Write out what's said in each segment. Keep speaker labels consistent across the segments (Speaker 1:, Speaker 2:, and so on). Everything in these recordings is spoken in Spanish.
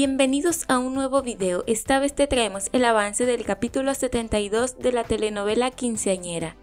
Speaker 1: Bienvenidos a un nuevo video, esta vez te traemos el avance del capítulo 72 de la telenovela Quinceañera.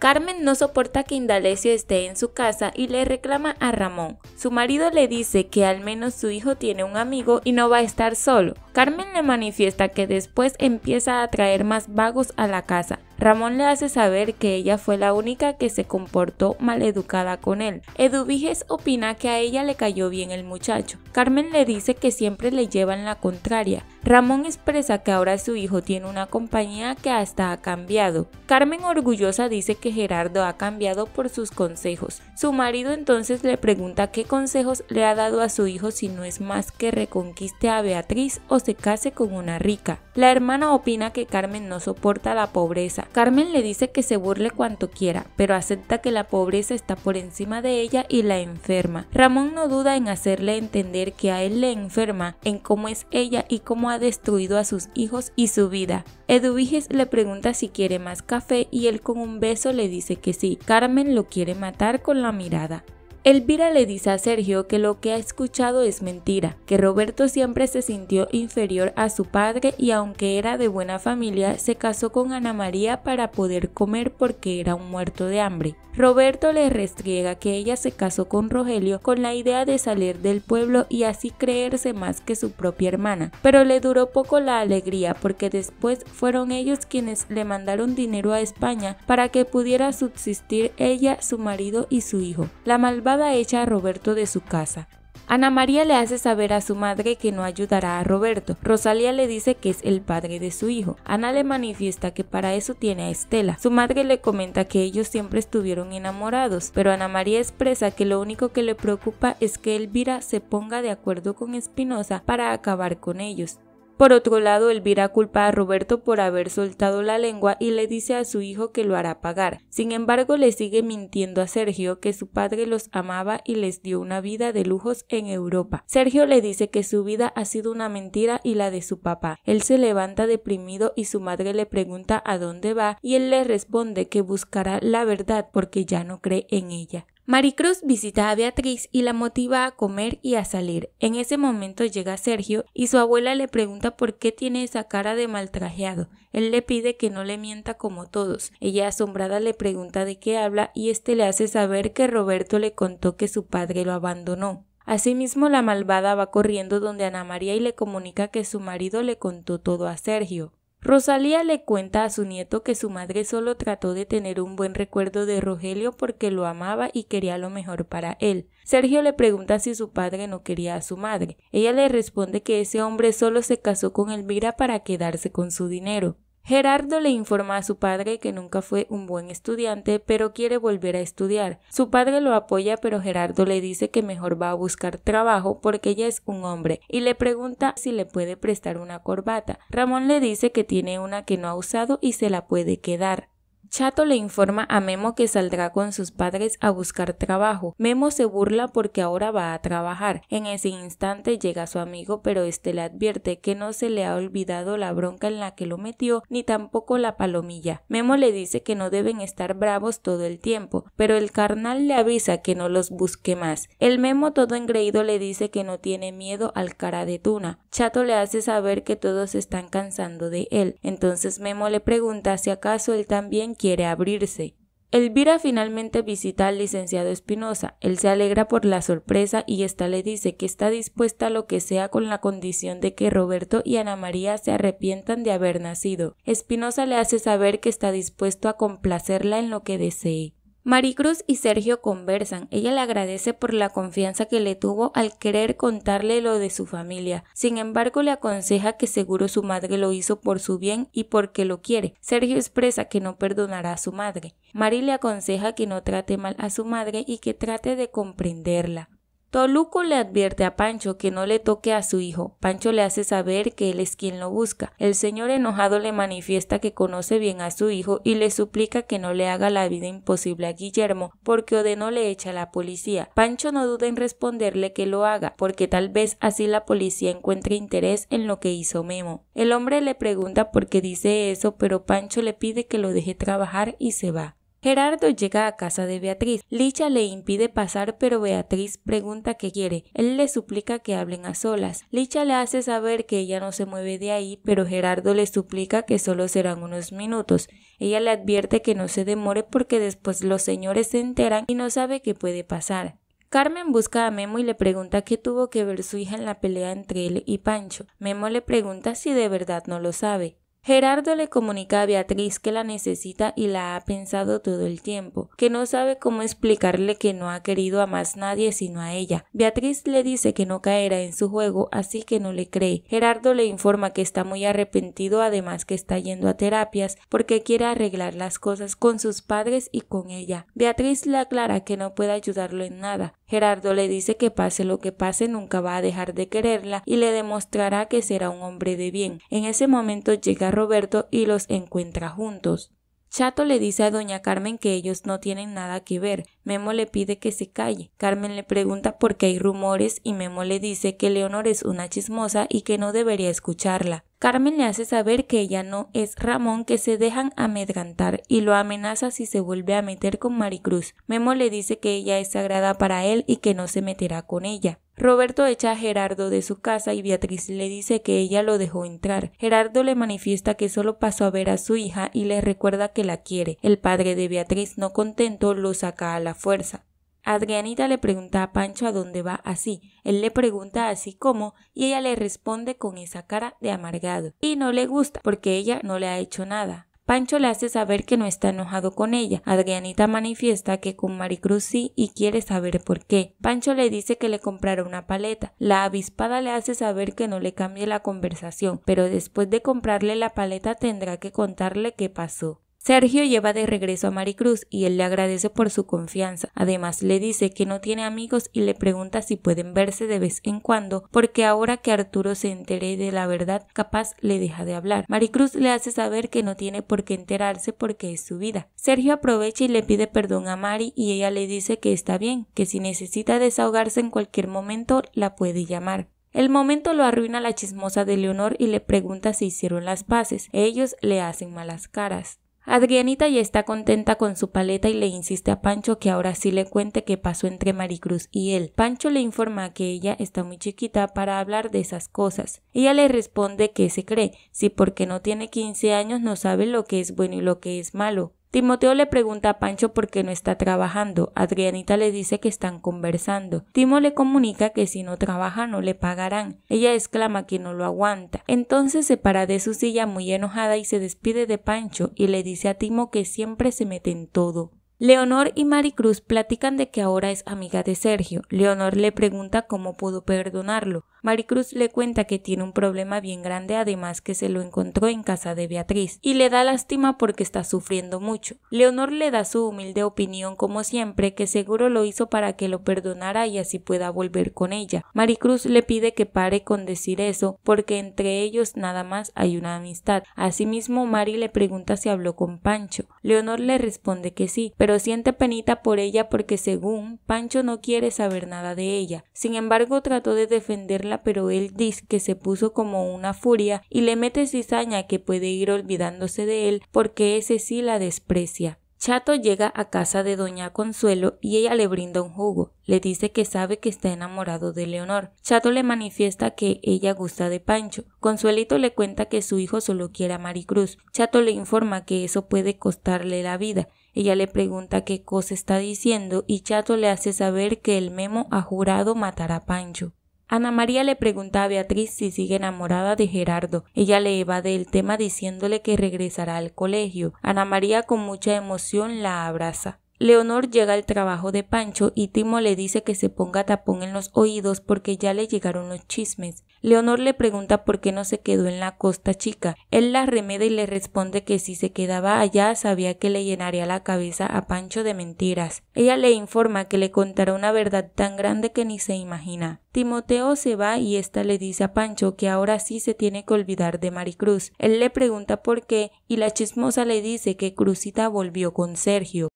Speaker 1: Carmen no soporta que Indalecio esté en su casa y le reclama a Ramón. Su marido le dice que al menos su hijo tiene un amigo y no va a estar solo. Carmen le manifiesta que después empieza a traer más vagos a la casa, Ramón le hace saber que ella fue la única que se comportó maleducada con él. Eduviges opina que a ella le cayó bien el muchacho. Carmen le dice que siempre le llevan la contraria. Ramón expresa que ahora su hijo tiene una compañía que hasta ha cambiado. Carmen orgullosa dice que Gerardo ha cambiado por sus consejos. Su marido entonces le pregunta qué consejos le ha dado a su hijo si no es más que reconquiste a Beatriz o se case con una rica. La hermana opina que Carmen no soporta la pobreza. Carmen le dice que se burle cuanto quiera, pero acepta que la pobreza está por encima de ella y la enferma. Ramón no duda en hacerle entender que a él le enferma, en cómo es ella y cómo ha destruido a sus hijos y su vida. Eduviges le pregunta si quiere más café y él con un beso le dice que sí. Carmen lo quiere matar con la mirada. Elvira le dice a Sergio que lo que ha escuchado es mentira, que Roberto siempre se sintió inferior a su padre y aunque era de buena familia, se casó con Ana María para poder comer porque era un muerto de hambre. Roberto le restriega que ella se casó con Rogelio con la idea de salir del pueblo y así creerse más que su propia hermana, pero le duró poco la alegría porque después fueron ellos quienes le mandaron dinero a España para que pudiera subsistir ella, su marido y su hijo. La malvada Hecha a Roberto de su casa. Ana María le hace saber a su madre que no ayudará a Roberto. Rosalía le dice que es el padre de su hijo. Ana le manifiesta que para eso tiene a Estela. Su madre le comenta que ellos siempre estuvieron enamorados, pero Ana María expresa que lo único que le preocupa es que Elvira se ponga de acuerdo con Espinosa para acabar con ellos. Por otro lado, Elvira culpa a Roberto por haber soltado la lengua y le dice a su hijo que lo hará pagar. Sin embargo, le sigue mintiendo a Sergio que su padre los amaba y les dio una vida de lujos en Europa. Sergio le dice que su vida ha sido una mentira y la de su papá. Él se levanta deprimido y su madre le pregunta a dónde va y él le responde que buscará la verdad porque ya no cree en ella. Maricruz visita a Beatriz y la motiva a comer y a salir. En ese momento llega Sergio y su abuela le pregunta por qué tiene esa cara de trajeado, Él le pide que no le mienta como todos. Ella asombrada le pregunta de qué habla y este le hace saber que Roberto le contó que su padre lo abandonó. Asimismo, la malvada va corriendo donde Ana María y le comunica que su marido le contó todo a Sergio. Rosalía le cuenta a su nieto que su madre solo trató de tener un buen recuerdo de Rogelio porque lo amaba y quería lo mejor para él. Sergio le pregunta si su padre no quería a su madre. Ella le responde que ese hombre solo se casó con Elvira para quedarse con su dinero. Gerardo le informa a su padre que nunca fue un buen estudiante, pero quiere volver a estudiar. Su padre lo apoya, pero Gerardo le dice que mejor va a buscar trabajo porque ella es un hombre y le pregunta si le puede prestar una corbata. Ramón le dice que tiene una que no ha usado y se la puede quedar. Chato le informa a Memo que saldrá con sus padres a buscar trabajo. Memo se burla porque ahora va a trabajar. En ese instante llega su amigo, pero este le advierte que no se le ha olvidado la bronca en la que lo metió, ni tampoco la palomilla. Memo le dice que no deben estar bravos todo el tiempo, pero el carnal le avisa que no los busque más. El Memo todo engreído le dice que no tiene miedo al cara de tuna. Chato le hace saber que todos están cansando de él. Entonces Memo le pregunta si acaso él también quiere abrirse. Elvira finalmente visita al licenciado Espinosa. Él se alegra por la sorpresa y ésta le dice que está dispuesta a lo que sea con la condición de que Roberto y Ana María se arrepientan de haber nacido. Espinosa le hace saber que está dispuesto a complacerla en lo que desee. Maricruz y Sergio conversan. Ella le agradece por la confianza que le tuvo al querer contarle lo de su familia. Sin embargo, le aconseja que seguro su madre lo hizo por su bien y porque lo quiere. Sergio expresa que no perdonará a su madre. Mari le aconseja que no trate mal a su madre y que trate de comprenderla. Toluco le advierte a Pancho que no le toque a su hijo. Pancho le hace saber que él es quien lo busca. El señor enojado le manifiesta que conoce bien a su hijo y le suplica que no le haga la vida imposible a Guillermo porque Odeno le echa a la policía. Pancho no duda en responderle que lo haga porque tal vez así la policía encuentre interés en lo que hizo Memo. El hombre le pregunta por qué dice eso pero Pancho le pide que lo deje trabajar y se va. Gerardo llega a casa de Beatriz. Licha le impide pasar, pero Beatriz pregunta qué quiere. Él le suplica que hablen a solas. Licha le hace saber que ella no se mueve de ahí, pero Gerardo le suplica que solo serán unos minutos. Ella le advierte que no se demore porque después los señores se enteran y no sabe qué puede pasar. Carmen busca a Memo y le pregunta qué tuvo que ver su hija en la pelea entre él y Pancho. Memo le pregunta si de verdad no lo sabe. Gerardo le comunica a Beatriz que la necesita y la ha pensado todo el tiempo, que no sabe cómo explicarle que no ha querido a más nadie sino a ella. Beatriz le dice que no caerá en su juego, así que no le cree. Gerardo le informa que está muy arrepentido, además que está yendo a terapias porque quiere arreglar las cosas con sus padres y con ella. Beatriz le aclara que no puede ayudarlo en nada, Gerardo le dice que pase lo que pase nunca va a dejar de quererla y le demostrará que será un hombre de bien. En ese momento llega Roberto y los encuentra juntos. Chato le dice a doña Carmen que ellos no tienen nada que ver. Memo le pide que se calle. Carmen le pregunta por qué hay rumores y Memo le dice que Leonor es una chismosa y que no debería escucharla. Carmen le hace saber que ella no es Ramón, que se dejan amedrantar y lo amenaza si se vuelve a meter con Maricruz. Memo le dice que ella es sagrada para él y que no se meterá con ella. Roberto echa a Gerardo de su casa y Beatriz le dice que ella lo dejó entrar. Gerardo le manifiesta que solo pasó a ver a su hija y le recuerda que la quiere. El padre de Beatriz, no contento, lo saca a la fuerza. Adrianita le pregunta a Pancho a dónde va así, él le pregunta así cómo y ella le responde con esa cara de amargado y no le gusta porque ella no le ha hecho nada. Pancho le hace saber que no está enojado con ella. Adrianita manifiesta que con Maricruz sí y quiere saber por qué. Pancho le dice que le comprará una paleta. La avispada le hace saber que no le cambie la conversación, pero después de comprarle la paleta tendrá que contarle qué pasó. Sergio lleva de regreso a Maricruz y él le agradece por su confianza. Además le dice que no tiene amigos y le pregunta si pueden verse de vez en cuando porque ahora que Arturo se entere de la verdad capaz le deja de hablar. Maricruz le hace saber que no tiene por qué enterarse porque es su vida. Sergio aprovecha y le pide perdón a Mari y ella le dice que está bien, que si necesita desahogarse en cualquier momento la puede llamar. El momento lo arruina la chismosa de Leonor y le pregunta si hicieron las paces. Ellos le hacen malas caras. Adrianita ya está contenta con su paleta y le insiste a Pancho que ahora sí le cuente qué pasó entre Maricruz y él. Pancho le informa que ella está muy chiquita para hablar de esas cosas. Ella le responde que se cree, si porque no tiene 15 años no sabe lo que es bueno y lo que es malo. Timoteo le pregunta a Pancho por qué no está trabajando. Adrianita le dice que están conversando. Timo le comunica que si no trabaja no le pagarán. Ella exclama que no lo aguanta. Entonces se para de su silla muy enojada y se despide de Pancho y le dice a Timo que siempre se mete en todo. Leonor y Maricruz platican de que ahora es amiga de Sergio. Leonor le pregunta cómo pudo perdonarlo. Maricruz le cuenta que tiene un problema bien grande además que se lo encontró en casa de Beatriz y le da lástima porque está sufriendo mucho. Leonor le da su humilde opinión como siempre que seguro lo hizo para que lo perdonara y así pueda volver con ella. Maricruz le pide que pare con decir eso porque entre ellos nada más hay una amistad. Asimismo Mari le pregunta si habló con Pancho. Leonor le responde que sí, pero siente penita por ella porque según Pancho no quiere saber nada de ella. Sin embargo trató de defenderla pero él dice que se puso como una furia y le mete cizaña que puede ir olvidándose de él porque ese sí la desprecia. Chato llega a casa de Doña Consuelo y ella le brinda un jugo. Le dice que sabe que está enamorado de Leonor. Chato le manifiesta que ella gusta de Pancho. Consuelito le cuenta que su hijo solo quiere a Maricruz. Chato le informa que eso puede costarle la vida. Ella le pregunta qué cosa está diciendo y Chato le hace saber que el memo ha jurado matar a Pancho. Ana María le pregunta a Beatriz si sigue enamorada de Gerardo. Ella le evade el tema diciéndole que regresará al colegio. Ana María con mucha emoción la abraza. Leonor llega al trabajo de Pancho y Timo le dice que se ponga tapón en los oídos porque ya le llegaron los chismes. Leonor le pregunta por qué no se quedó en la costa chica. Él la remeda y le responde que si se quedaba allá sabía que le llenaría la cabeza a Pancho de mentiras. Ella le informa que le contará una verdad tan grande que ni se imagina. Timoteo se va y ésta le dice a Pancho que ahora sí se tiene que olvidar de Maricruz. Él le pregunta por qué y la chismosa le dice que Cruzita volvió con Sergio.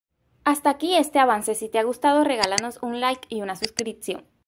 Speaker 1: Hasta aquí este avance. Si te ha gustado, regálanos un like y una suscripción.